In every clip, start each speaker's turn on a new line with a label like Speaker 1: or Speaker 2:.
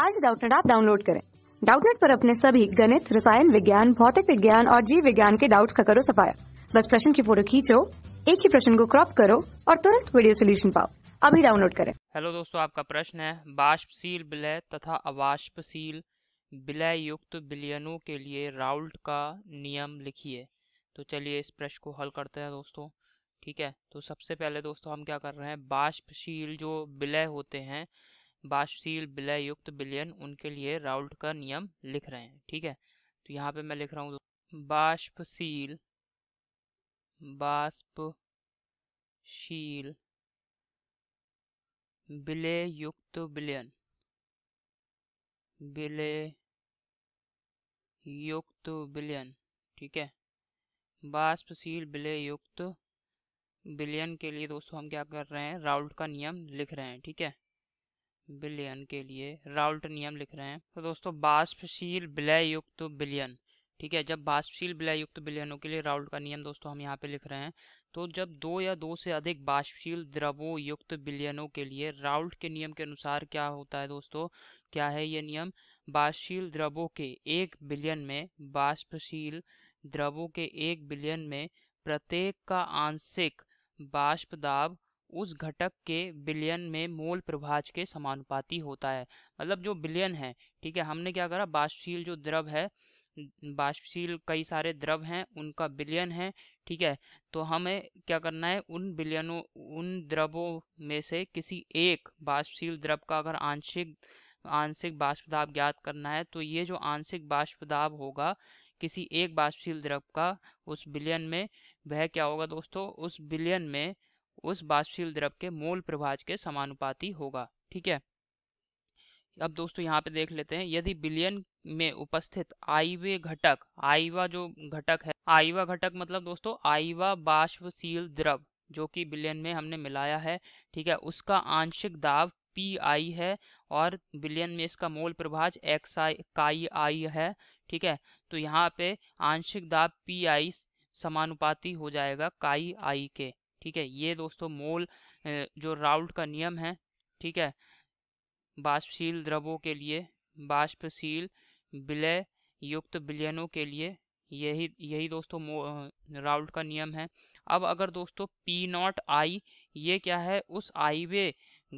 Speaker 1: आज डाउटनेट आप डाउनलोड करें डाउटनेट पर अपने सभी गणित रसायन विज्ञान भौतिक विज्ञान और जीव विज्ञान के डाउट्स का करो सफाया बस प्रश्न की फोटो खींचो एक ही प्रश्न को क्रॉप करो और तुरंत वीडियो सोल्यूशन पाओ अभी डाउनलोड करें हेलो दोस्तों आपका प्रश्न है बाष्पशील विलय तथा अवाष्पशील विलय युक्त बिलियनों के लिए राउल्ट का नियम लिखिए तो चलिए इस प्रश्न को हल करते हैं दोस्तों ठीक है तो सबसे पहले दोस्तों हम क्या कर रहे हैं बाष्पशील जो विलय होते हैं बाष्पशील विलय युक्त विलयन उनके लिए राउल्ट का नियम लिख रहे हैं ठीक है तो यहाँ पे मैं लिख रहा हूँ बाष्पशील बाष्पशील विलय युक्त विलयन विलय युक्त विलयन ठीक है बाष्पशील विलय युक्त बिलियन के लिए दोस्तों हम क्या कर रहे हैं राउल्ट का नियम लिख रहे हैं ठीक है बिलियन के लिए राउल्ट नियम लिख रहे हैं तो दोस्तों बाष्पशील विलय युक्त बिलियन ठीक है जब बाष्पशील विलय युक्त बिलियनों के लिए राउल्ट का नियम दोस्तों हम यहाँ पे लिख रहे हैं तो जब दो या दो से अधिक बाष्पशील द्रवों युक्त बिलियनों के लिए राउल्ट के नियम के अनुसार क्या होता है दोस्तों क्या है ये नियम बाष्पशील द्रवों के एक बिलियन में बाष्पशील द्रवों के एक बिलियन में प्रत्येक का आंशिक बाष्प दाब उस घटक के बिलियन में मोल प्रभाज के समानुपाती होता है मतलब जो बिलियन है ठीक है हमने क्या करा बाष्पशील जो द्रव है बाष्पशील कई सारे द्रव हैं उनका बिलियन है ठीक है तो हमें क्या करना है उन बिलियनों उन द्रवों में से किसी एक बाष्पशील द्रव का अगर आंशिक आंशिक बाष्पदाब ज्ञात करना है तो ये जो आंशिक बाष्पदाब होगा किसी एक बाष्पशील द्रव का उस बिलियन में वह क्या होगा दोस्तों उस बिलियन में उस बाष्पशील द्रव के मूल प्रभाज के समानुपाती होगा ठीक है अब दोस्तों यहाँ पे देख लेते हैं यदि बिलियन में उपस्थित आईवे घटक आईवा जो घटक है आईवा घटक मतलब दोस्तों आईवा बाष्पशील द्रव जो कि बिलियन में हमने मिलाया है ठीक है उसका आंशिक दाब पी आई है और बिलियन में इसका मोल प्रभाज एक्स आई काई आई है ठीक है तो यहाँ पे आंशिक दाब पी आई समानुपाती हो जाएगा काई आई के ठीक है ये दोस्तों मोल जो राउल्ट का नियम है ठीक है बाष्पशील द्रवों के लिए बाष्पशील विलय युक्त विलयनों के लिए यही यही दोस्तों राउल्ट का नियम है अब अगर दोस्तों पी नॉट आई ये क्या है उस आईवे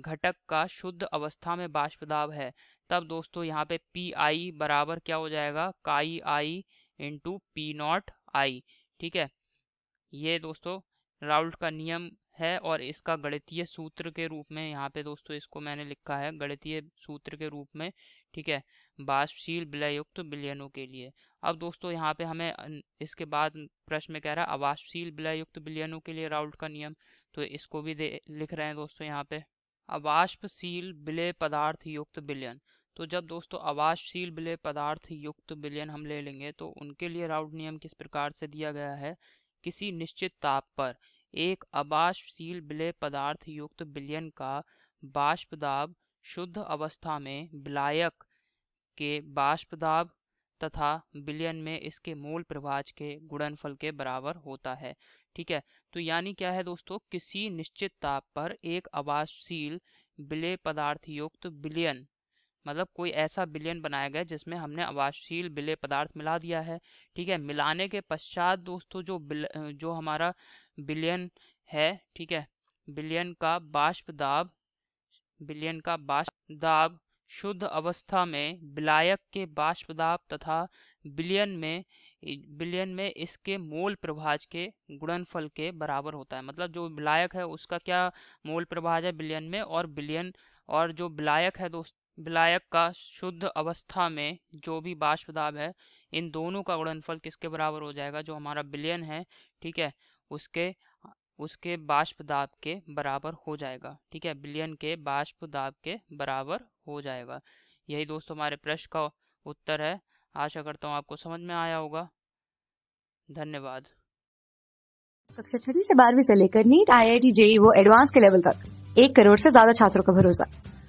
Speaker 1: घटक का शुद्ध अवस्था में बाष्पदाब है तब दोस्तों यहाँ पे पी आई बराबर क्या हो जाएगा काई I into P not I ठीक है ये दोस्तों राउल्ट का नियम है और इसका गणितीय सूत्र के रूप में यहाँ पे दोस्तों इसको मैंने लिखा है गणितीय सूत्र के रूप में ठीक है बाष्पशील विलयुक्त बिलियनों विलयनों के लिए अब दोस्तों यहाँ पे हमें इसके बाद प्रश्न में कह रहा है अवाष्पशील विलयुक्त बिलियनों विलयनों के लिए राउल्ट का नियम तो इसको भी लिख रहे हैं दोस्तों यहाँ पे अवाष्पशील विलय पदार्थ युक्त विलयन तो जब दोस्तों अवाष्पशील विलय पदार्थ युक्त विलयन हम ले लेंगे तो उनके लिए राउल्ट नियम किस प्रकार से दिया गया है किसी निश्चित ताप पर एक अबाष्पशील विलय पदार्थ युक्त विलयन का बाष्पदाब शुद्ध अवस्था में विलायक के बाष्पदाब तथा विलयन में इसके मूल प्रभाज के गुणनफल के बराबर होता है ठीक है तो यानी क्या है दोस्तों किसी निश्चित ताप पर एक अबाष्पशील विलय पदार्थ युक्त विलयन मतलब कोई ऐसा बिलियन बनाया गया जिसमें हमने आवासशील बिलय पदार्थ मिला दिया है ठीक है मिलाने के पश्चात दोस्तों जो बिल, जो हमारा बिलियन है ठीक है बिलियन का बाष्प दाब बिलियन का बाष्प दाब शुद्ध अवस्था में बिलायक के बाष्प दाब तथा बिलियन में बिलियन में इसके मोल प्रभाज के गुणनफल के बराबर होता है मतलब जो बिलायक है उसका क्या मोल प्रभाज है बिलियन में और बिलियन और जो बिलायक है दोस्त विलायक का शुद्ध अवस्था में जो भी बाष्पदाब है इन दोनों का गुणनफल किसके बराबर हो जाएगा जो हमारा बिलियन है ठीक है उसके उसके बाष्पदाब के बराबर हो जाएगा ठीक है बिलियन के बाष्पदाब के बराबर हो जाएगा यही दोस्तों हमारे प्रश्न का उत्तर है आशा करता हूँ आपको समझ में आया होगा धन्यवाद कक्षा छठी से बारहवीं से लेकर NEET I I T JEE वो एडवांस के लेवल तक एक करोड़ से ज्यादा छात्रों का भरोसा